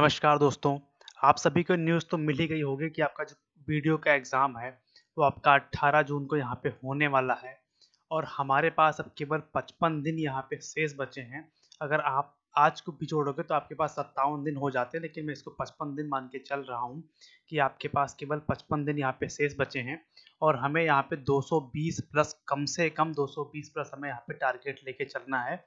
नमस्कार दोस्तों आप सभी को न्यूज़ तो मिल ही गई होगी कि आपका जो वीडियो का एग्ज़ाम है वो आपका 18 जून को यहाँ पे होने वाला है और हमारे पास अब केवल 55 दिन यहाँ पे शेष बचे हैं अगर आप आज को भी जोड़ोगे तो आपके पास सत्तावन दिन हो जाते हैं लेकिन मैं इसको 55 दिन मान के चल रहा हूँ कि आपके पास केवल 55 दिन यहाँ पे शेष बचे हैं और हमें यहाँ पे 220 प्लस कम से कम 220 प्लस हमें यहाँ पे टारगेट लेके चलना है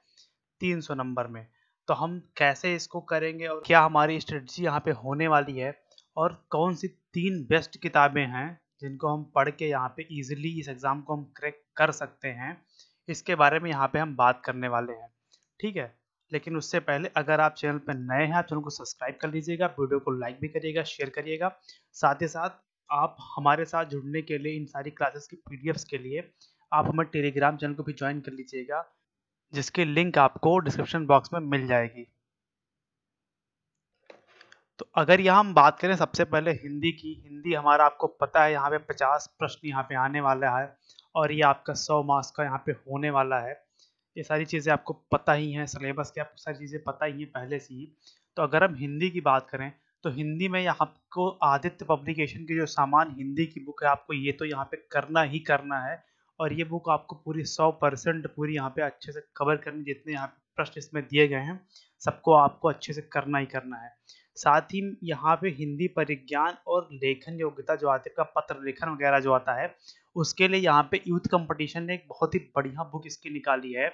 300 नंबर में तो हम कैसे इसको करेंगे और क्या हमारी स्ट्रेटजी यहाँ पे होने वाली है और कौन सी तीन बेस्ट किताबें हैं जिनको हम पढ़ के यहाँ पे इजीली इस एग्ज़ाम को हम क्रैक कर सकते हैं इसके बारे में यहाँ पे हम बात करने वाले हैं ठीक है लेकिन उससे पहले अगर आप चैनल पर नए हैं आप चैनल को सब्सक्राइब कर लीजिएगा वीडियो को लाइक भी करिएगा शेयर करिएगा साथ ही साथ आप हमारे साथ जुड़ने के लिए इन सारी क्लासेस की पीडीएफ्स के लिए आप हमारे टेलीग्राम चैनल को भी ज्वाइन कर लीजिएगा जिसकी लिंक आपको डिस्क्रिप्शन बॉक्स में मिल जाएगी तो अगर यहाँ हम बात करें सबसे पहले हिंदी की हिंदी हमारा आपको पता है यहाँ पे पचास प्रश्न यहाँ पे आने वाला है और ये आपका सौ मार्क्स का यहाँ पे होने वाला है ये सारी चीज़ें आपको पता ही हैं सिलेबस की आपको सारी चीज़ें पता ही हैं पहले से ही तो अगर हम हिंदी की बात करें तो हिंदी में यहाँ आपको आदित्य पब्लिकेशन की जो सामान हिंदी की बुक है आपको ये तो यहाँ पे करना ही करना है और ये बुक आपको पूरी सौ परसेंट पूरी यहाँ पे अच्छे से कवर करनी जितने यहाँ प्रश्न इसमें दिए गए हैं सबको आपको अच्छे से करना ही करना है साथ ही यहाँ पे हिंदी परिज्ञान और लेखन योग्यता जो आती है पत्र लेखन वगैरह जो आता है उसके लिए यहाँ पे यूथ कंपटीशन ने एक बहुत ही बढ़िया बुक इसकी निकाली है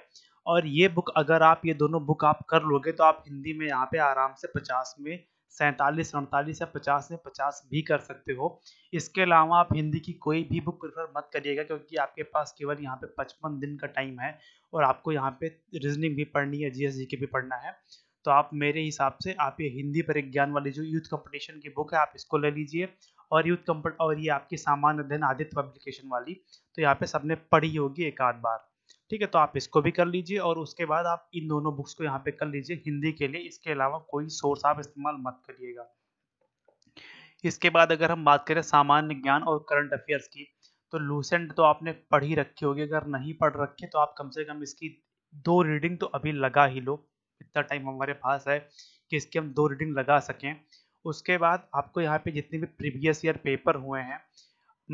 और ये बुक अगर आप ये दोनों बुक आप कर लोगे तो आप हिंदी में यहाँ पे आराम से पचास में सैंतालीस अड़तालीस या पचास से पचास भी कर सकते हो इसके अलावा आप हिंदी की कोई भी बुक प्रेफर मत करिएगा क्योंकि आपके पास केवल यहाँ पे पचपन दिन का टाइम है और आपको यहाँ पे रीजनिंग भी पढ़नी है जी के भी पढ़ना है तो आप मेरे हिसाब से आप ये हिंदी परिज्ञान वाली जो यूथ कंपटीशन की बुक है आप इसको ले लीजिए और यूथ कंपट और ये आपकी सामान्य अध्ययन आदित्य पब्लिकेशन वाली तो यहाँ पे सबने पढ़ी होगी एक आध बार ठीक है तो आप इसको भी कर लीजिए और उसके बाद आप इन दोनों बुक्स को यहाँ पे कर लीजिए हिंदी के लिए इसके अलावा कोई सोर्स आप इस्तेमाल मत करिएगा इसके बाद अगर हम बात करें सामान्य ज्ञान और करंट अफेयर्स की तो लूसेंट तो आपने पढ़ ही रखी होगी अगर नहीं पढ़ रखी तो आप कम से कम इसकी दो रीडिंग तो अभी लगा ही लो इतना टाइम हमारे पास है कि इसकी हम दो रीडिंग लगा सकें उसके बाद आपको यहाँ पे जितने भी प्रीवियस ईयर पेपर हुए हैं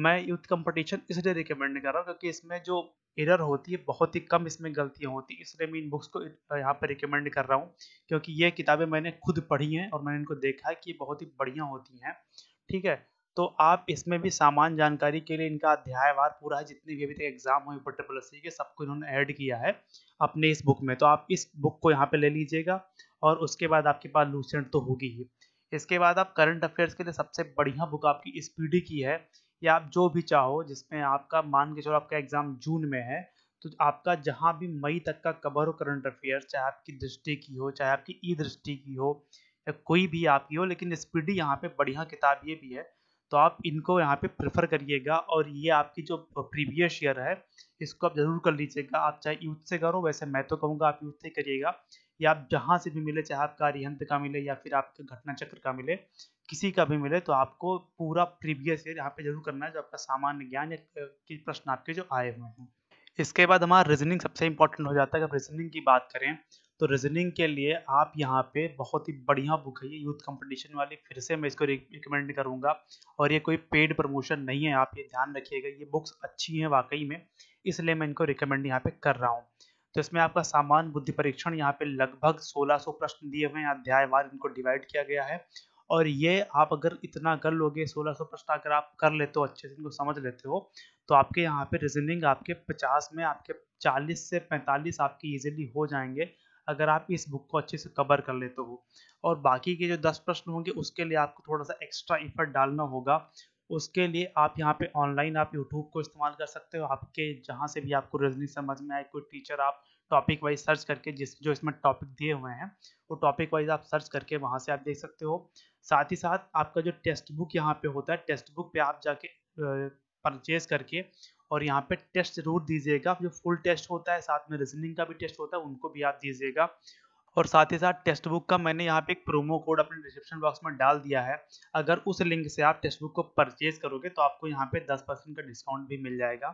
मैं यूथ कंपटीशन इसलिए रिकमेंड कर रहा हूँ क्योंकि इसमें जो एरर होती है बहुत ही कम इसमें गलतियाँ होती है इसलिए मैं इन बुक्स को यहाँ पर रिकमेंड कर रहा हूँ क्योंकि ये किताबें मैंने खुद पढ़ी हैं और मैंने इनको देखा है कि ये बहुत ही बढ़िया होती हैं ठीक है तो आप इसमें भी सामान्य जानकारी के लिए इनका अध्यायवार पूरा है जितने भी अभी तक एग्जाम हुए ट्रिपल एस के सबको इन्होंने ऐड किया है अपने इस बुक में तो आप इस बुक को यहाँ पे ले लीजिएगा और उसके बाद आपके पास लूसेंट तो होगी ही इसके बाद आप करंट अफेयर्स के लिए सबसे बढ़िया बुक आपकी स्पीडी की है या आप जो भी चाहो जिसमें आपका मान के चलो आपका एग्जाम जून में है तो आपका जहाँ भी मई तक का कवर हो करंट अफेयर चाहे आपकी दृष्टि की हो चाहे आपकी ई दृष्टि की हो या कोई भी आपकी हो लेकिन स्पीडी यहाँ पे बढ़िया किताब ये भी है तो आप इनको यहाँ पे प्रेफर करिएगा और ये आपकी जो प्रीवियस ईयर है इसको आप जरूर कर लीजिएगा आप चाहे यूथ से करो वैसे मैं तो कहूँगा आप यूथ से करिएगा या आप जहाँ से भी मिले चाहे आपका अरिहंत का मिले या फिर आपके घटना चक्र का मिले किसी का भी मिले तो आपको पूरा प्रीवियस ईयर यहाँ पे जरूर करना है जो आपका सामान्य ज्ञान या प्रश्न आपके जो आए हुए हैं इसके बाद हमारा रीजनिंग सबसे इंपॉर्टेंट हो जाता है अगर रीजनिंग की बात करें तो रीजनिंग के लिए आप यहाँ पे बहुत ही बढ़िया बुक है ये यूथ कंपटीशन वाली फिर से मैं इसको रिकमेंड करूँगा और ये कोई पेड प्रमोशन नहीं है आप ये ध्यान रखिएगा ये बुक्स अच्छी हैं वाकई में इसलिए मैं इनको रिकमेंड यहाँ पे कर रहा हूँ जिसमें आपका सामान बुद्धि परीक्षण यहाँ पे लगभग 1600 प्रश्न दिए हुए हैं अध्यायवार इनको डिवाइड किया गया है और ये आप अगर इतना कर लोगे 1600 प्रश्न अगर आप कर लेते हो अच्छे से इनको समझ लेते हो तो आपके यहाँ पे रीजनिंग आपके 50 में आपके 40 से 45 आपके इजीली हो जाएंगे अगर आप इस बुक को अच्छे से कवर कर लेते हो और बाकी के जो दस प्रश्न होंगे उसके लिए आपको थोड़ा सा एक्स्ट्रा इफर्ट डालना होगा उसके लिए आप यहाँ पे ऑनलाइन आप यूट्यूब को इस्तेमाल कर सकते हो आपके जहाँ से भी आपको रजनी समझ में आए कोई टीचर आप टॉपिक वाइज सर्च करके जिस जो इसमें टॉपिक दिए हुए हैं वो टॉपिक वाइज आप सर्च करके वहाँ से आप देख सकते हो साथ ही साथ आपका जो टेक्स्ट बुक यहाँ पे होता है टेक्स्ट बुक पे आप जाके परचेज करके और यहाँ पे टेस्ट जरूर दीजिएगा जो फुल टेस्ट होता है साथ में रीजनिंग का भी टेस्ट होता है उनको भी आप दीजिएगा और साथ ही साथ टेक्स्ट बुक का मैंने यहाँ पे एक प्रोमो कोड अपने डिस्क्रिप्शन बॉक्स में डाल दिया है अगर उस लिंक से आप टेक्स्ट बुक को परचेज करोगे तो आपको यहाँ पे दस परसेंट का डिस्काउंट भी मिल जाएगा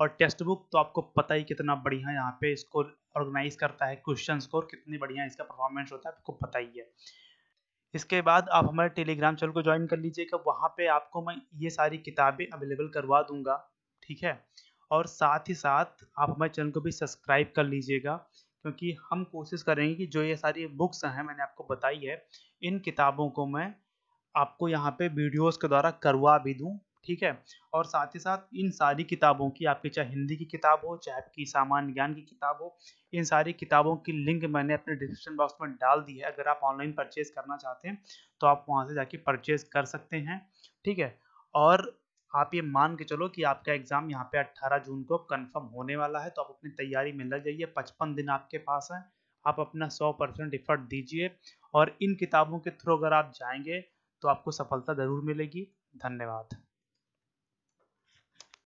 और टेक्स्ट बुक तो आपको पता ही कितना बढ़िया यहाँ पे इसको ऑर्गेनाइज करता है क्वेश्चन को और कितनी बढ़िया इसका परफॉर्मेंस होता है आपको पता ही है इसके बाद आप हमारे टेलीग्राम चैनल को ज्वाइन कर लीजिएगा वहाँ पर आपको मैं ये सारी किताबें अवेलेबल करवा दूँगा ठीक है और साथ ही साथ आप हमारे चैनल को भी सब्सक्राइब कर लीजिएगा क्योंकि हम कोशिश करेंगे कि जो ये सारी बुक्स हैं मैंने आपको बताई है इन किताबों को मैं आपको यहाँ पे वीडियोस के द्वारा करवा भी दूँ ठीक है और साथ ही साथ इन सारी किताबों की आपकी चाहे हिंदी की किताब हो चाहे आपकी सामान्य ज्ञान की किताब हो इन सारी किताबों की लिंक मैंने अपने डिस्क्रिप्शन बॉक्स में डाल दी है अगर आप ऑनलाइन परचेज करना चाहते हैं तो आप वहाँ से जाके परचेज कर सकते हैं ठीक है और आप ये मान के चलो कि आपका एग्ज़ाम यहाँ पे 18 जून को कंफर्म होने वाला है तो आप अपनी तैयारी में लग जाइए 55 दिन आपके पास है आप अपना 100 परसेंट एफर्ट दीजिए और इन किताबों के थ्रू अगर आप जाएंगे तो आपको सफलता ज़रूर मिलेगी धन्यवाद